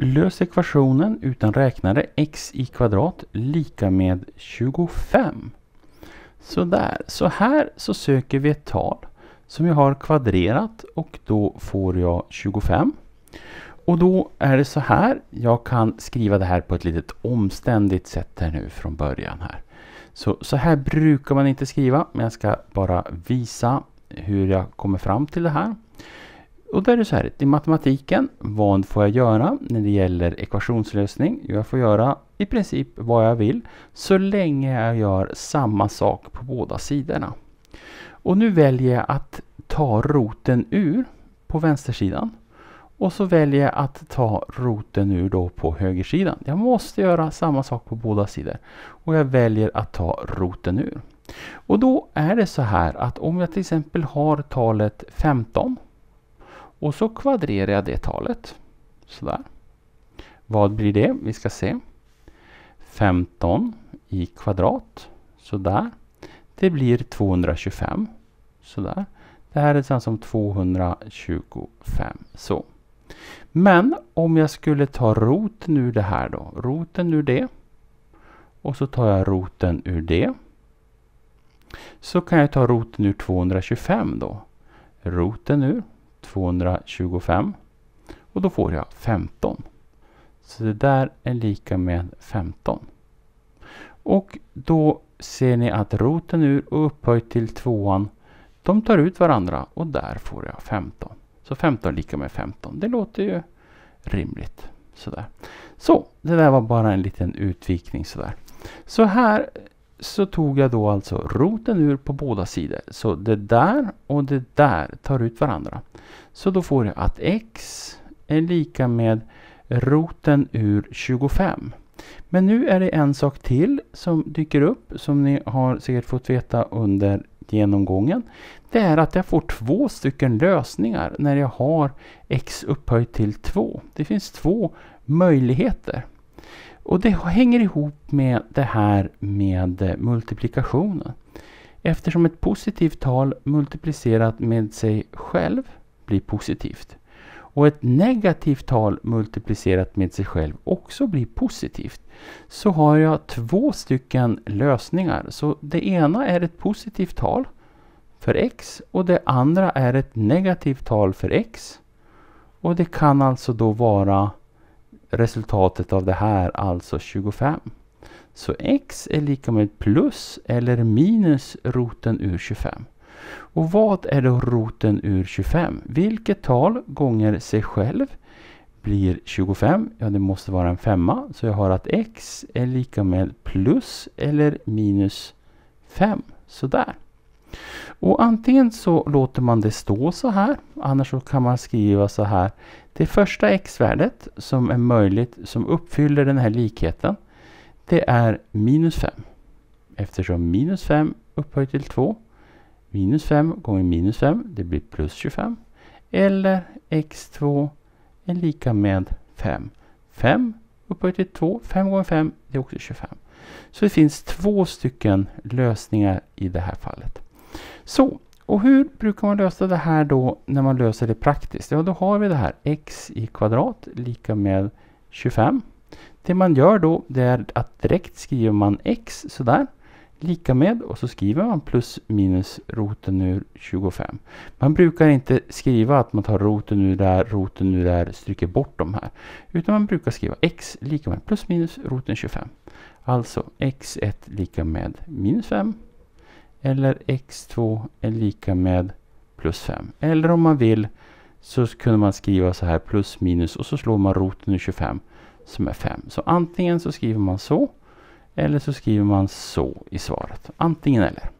Lös ekvationen utan räknare x i kvadrat lika med 25. Så där, så här så söker vi ett tal som jag har kvadrerat och då får jag 25. Och då är det så här, jag kan skriva det här på ett litet omständigt sätt här nu från början här. Så, så här brukar man inte skriva, men jag ska bara visa hur jag kommer fram till det här. Och där är det så här, i matematiken, vad får jag göra när det gäller ekvationslösning? Jag får göra i princip vad jag vill så länge jag gör samma sak på båda sidorna. Och nu väljer jag att ta roten ur på vänstersidan och så väljer jag att ta roten ur då på högersidan. Jag måste göra samma sak på båda sidor. Och jag väljer att ta roten ur. Och då är det så här att om jag till exempel har talet 15 och så kvadrerar jag det talet. Sådär. Vad blir det? Vi ska se. 15 i kvadrat. Sådär. Det blir 225. Sådär. Det här är sedan som 225. Så. Men om jag skulle ta roten ur det här då. Roten ur det. Och så tar jag roten ur det. Så kan jag ta roten ur 225 då. Roten ur 225 och då får jag 15. Så det där är lika med 15. Och då ser ni att roten ur och upphöjt till tvåan, de tar ut varandra och där får jag 15. Så 15 lika med 15, det låter ju rimligt. Sådär. Så, det där var bara en liten utvikning sådär. Så här så tog jag då alltså roten ur på båda sidor. Så det där och det där tar ut varandra. Så då får jag att x är lika med roten ur 25. Men nu är det en sak till som dyker upp som ni har säkert fått veta under genomgången. Det är att jag får två stycken lösningar när jag har x upphöjt till 2. Det finns två möjligheter. Och det hänger ihop med det här med eh, multiplikationen. Eftersom ett positivt tal multiplicerat med sig själv blir positivt och ett negativt tal multiplicerat med sig själv också blir positivt så har jag två stycken lösningar. Så det ena är ett positivt tal för x och det andra är ett negativt tal för x. Och det kan alltså då vara resultatet av det här alltså 25. Så x är lika med plus eller minus roten ur 25. Och vad är då roten ur 25? Vilket tal gånger sig själv blir 25? Ja, det måste vara en femma. Så jag har att x är lika med plus eller minus 5. Sådär. Och antingen så låter man det stå så här, annars så kan man skriva så här. Det första x-värdet som är möjligt, som uppfyller den här likheten, det är minus 5. Eftersom minus 5 upphöjt till 2, minus 5 gånger minus 5, det blir plus 25. Eller x2 är lika med 5. 5 upphöjt till 2, 5 gånger 5, det är också 25. Så det finns två stycken lösningar i det här fallet. Så, och hur brukar man lösa det här då när man löser det praktiskt? Ja, då har vi det här x i kvadrat lika med 25. Det man gör då det är att direkt skriver man x sådär lika med och så skriver man plus minus roten ur 25. Man brukar inte skriva att man tar roten ur där, roten ur där, stryker bort de här. Utan man brukar skriva x lika med plus minus roten 25. Alltså x1 lika med minus 5 eller x2 är lika med plus 5. Eller om man vill så kunde man skriva så här plus minus och så slår man roten ur 25 som är 5. Så antingen så skriver man så eller så skriver man så i svaret. Antingen eller.